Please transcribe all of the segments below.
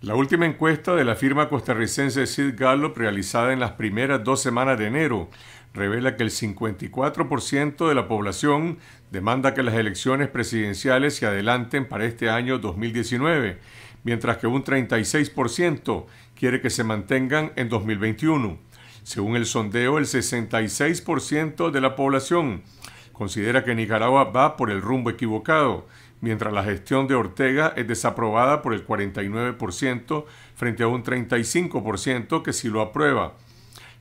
La última encuesta de la firma costarricense Sid Gallup realizada en las primeras dos semanas de enero revela que el 54% de la población demanda que las elecciones presidenciales se adelanten para este año 2019, mientras que un 36% quiere que se mantengan en 2021. Según el sondeo, el 66% de la población considera que Nicaragua va por el rumbo equivocado, mientras la gestión de Ortega es desaprobada por el 49% frente a un 35% que sí lo aprueba.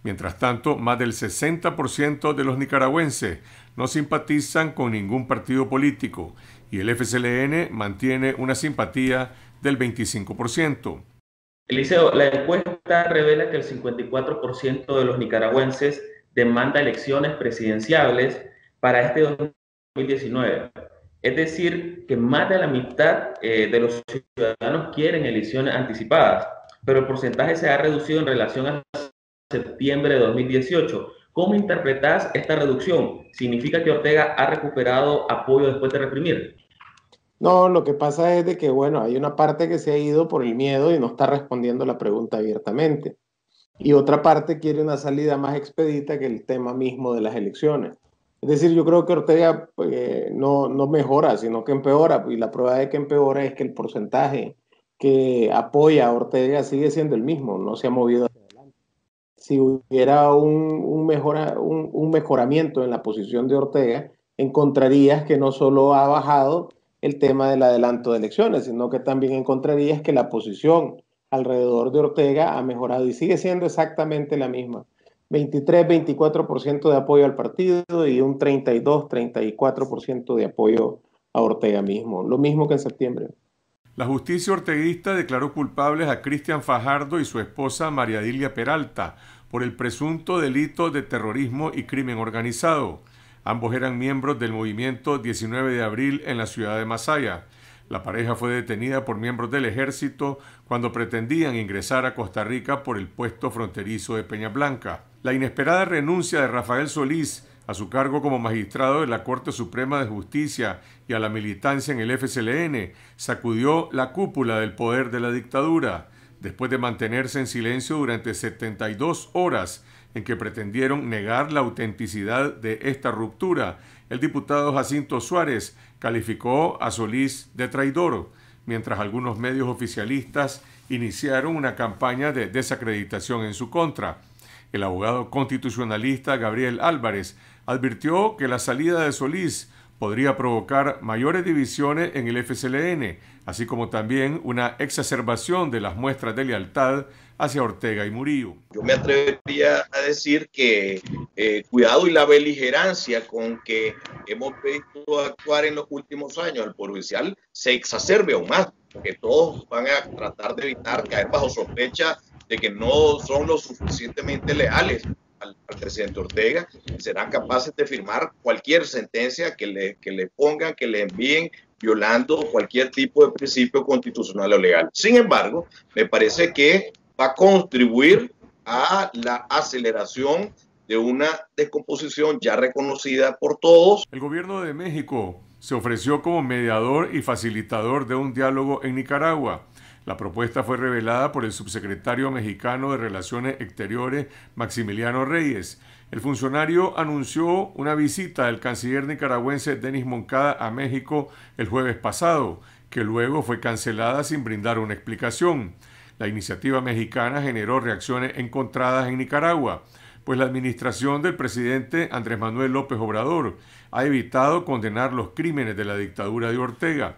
Mientras tanto, más del 60% de los nicaragüenses no simpatizan con ningún partido político y el FSLN mantiene una simpatía del 25%. Eliseo, la encuesta revela que el 54% de los nicaragüenses demanda elecciones presidenciales para este 2019. Es decir, que más de la mitad eh, de los ciudadanos quieren elecciones anticipadas, pero el porcentaje se ha reducido en relación a septiembre de 2018. ¿Cómo interpretas esta reducción? ¿Significa que Ortega ha recuperado apoyo después de reprimir? No, lo que pasa es de que, bueno, hay una parte que se ha ido por el miedo y no está respondiendo la pregunta abiertamente. Y otra parte quiere una salida más expedita que el tema mismo de las elecciones. Es decir, yo creo que Ortega eh, no, mejora, sino que empeora. Y la prueba de que empeora es que el porcentaje que apoya a Ortega sigue siendo el mismo, no se ha movido adelante. Si hubiera un, un, mejoramiento en la posición de Ortega, encontrarías que no solo ha bajado el tema del adelanto de elecciones, sino que también encontrarías que la posición alrededor de Ortega ha mejorado y sigue siendo exactamente la misma. 23-24% de apoyo al partido y un 32-34% de apoyo a Ortega mismo, lo mismo que en septiembre. La justicia orteguista declaró culpables a Cristian Fajardo y su esposa María Dilia Peralta por el presunto delito de terrorismo y crimen organizado. Ambos eran miembros del movimiento 19 de abril en la ciudad de Masaya. La pareja fue detenida por miembros del ejército cuando pretendían ingresar a Costa Rica por el puesto fronterizo de Peña Blanca. La inesperada renuncia de Rafael Solís a su cargo como magistrado de la Corte Suprema de Justicia y a la militancia en el FCLN sacudió la cúpula del poder de la dictadura. Después de mantenerse en silencio durante 72 horas, en que pretendieron negar la autenticidad de esta ruptura. El diputado Jacinto Suárez calificó a Solís de traidor, mientras algunos medios oficialistas iniciaron una campaña de desacreditación en su contra. El abogado constitucionalista Gabriel Álvarez advirtió que la salida de Solís podría provocar mayores divisiones en el FCLN, así como también una exacerbación de las muestras de lealtad hacia Ortega y Murillo. Yo me atrevería a decir que eh, cuidado y la beligerancia con que hemos visto actuar en los últimos años al provincial se exacerbe aún más, porque todos van a tratar de evitar caer bajo sospecha de que no son lo suficientemente leales al, presidente Ortega, serán capaces de firmar cualquier sentencia que le, que le pongan, que le envíen, violando cualquier tipo de principio constitucional o legal. Sin embargo, me parece que va a contribuir a la aceleración de una descomposición ya reconocida por todos. El gobierno de México se ofreció como mediador y facilitador de un diálogo en Nicaragua. La propuesta fue revelada por el subsecretario mexicano de Relaciones Exteriores, Maximiliano Reyes. El funcionario anunció una visita del canciller nicaragüense Denis Moncada a México el jueves pasado, que luego fue cancelada sin brindar una explicación. La iniciativa mexicana generó reacciones encontradas en Nicaragua, pues la administración del presidente Andrés Manuel López Obrador ha evitado condenar los crímenes de la dictadura de Ortega.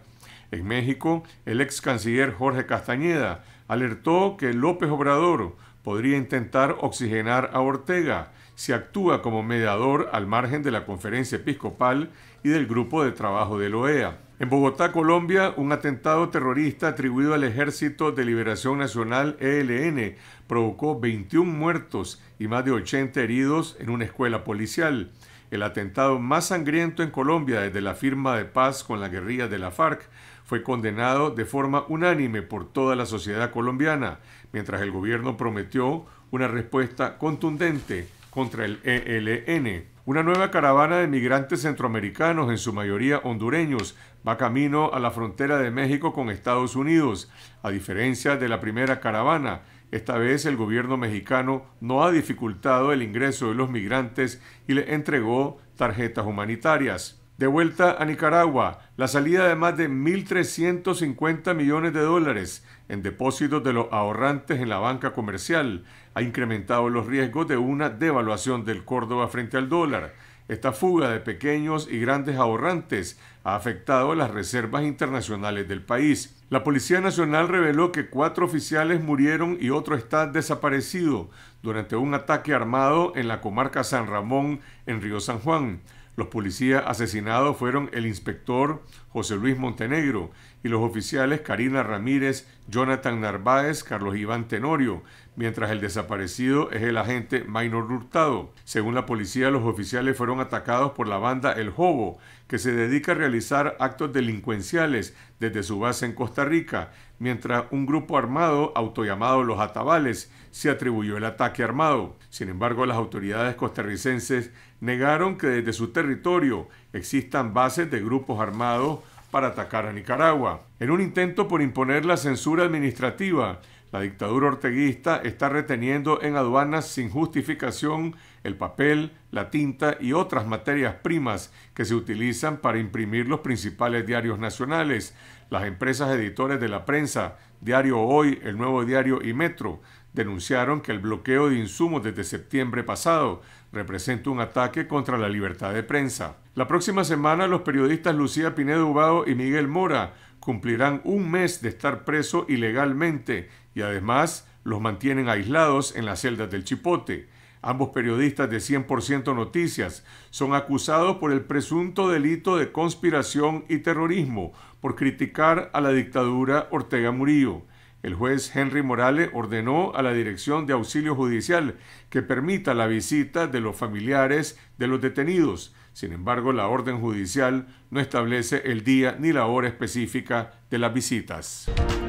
En México, el ex canciller Jorge Castañeda alertó que López Obrador podría intentar oxigenar a Ortega si actúa como mediador al margen de la conferencia episcopal y del grupo de trabajo de la OEA. En Bogotá, Colombia, un atentado terrorista atribuido al Ejército de Liberación Nacional ELN provocó 21 muertos y más de 80 heridos en una escuela policial. El atentado más sangriento en Colombia desde la firma de paz con la guerrilla de la FARC fue condenado de forma unánime por toda la sociedad colombiana, mientras el gobierno prometió una respuesta contundente contra el ELN. Una nueva caravana de migrantes centroamericanos, en su mayoría hondureños, va camino a la frontera de México con Estados Unidos, a diferencia de la primera caravana. Esta vez el gobierno mexicano no ha dificultado el ingreso de los migrantes y le entregó tarjetas humanitarias de vuelta a Nicaragua, la salida de más de 1.350 millones de dólares en depósitos de los ahorrantes en la banca comercial ha incrementado los riesgos de una devaluación del Córdoba frente al dólar. Esta fuga de pequeños y grandes ahorrantes ha afectado las reservas internacionales del país. La Policía Nacional reveló que cuatro oficiales murieron y otro está desaparecido durante un ataque armado en la comarca San Ramón, en Río San Juan. Los policías asesinados fueron el inspector José Luis Montenegro y los oficiales Karina Ramírez, Jonathan Narváez, Carlos Iván Tenorio, mientras el desaparecido es el agente Maynor Hurtado. Según la policía, los oficiales fueron atacados por la banda El Jobo, que se dedica a realizar actos delincuenciales desde su base en Costa Rica, mientras un grupo armado, autollamado Los Atabales, se atribuyó el ataque armado. Sin embargo, las autoridades costarricenses negaron que desde su territorio existan bases de grupos armados para atacar a Nicaragua. En un intento por imponer la censura administrativa, la dictadura orteguista está reteniendo en aduanas sin justificación el papel, la tinta y otras materias primas que se utilizan para imprimir los principales diarios nacionales, las empresas editores de la prensa, Diario Hoy, El Nuevo Diario y Metro, denunciaron que el bloqueo de insumos desde septiembre pasado representa un ataque contra la libertad de prensa. La próxima semana los periodistas Lucía Pinedo Ubao y Miguel Mora cumplirán un mes de estar preso ilegalmente y además los mantienen aislados en las celdas del Chipote. Ambos periodistas de 100% Noticias son acusados por el presunto delito de conspiración y terrorismo por criticar a la dictadura Ortega Murillo. El juez Henry Morales ordenó a la Dirección de Auxilio Judicial que permita la visita de los familiares de los detenidos. Sin embargo, la orden judicial no establece el día ni la hora específica de las visitas.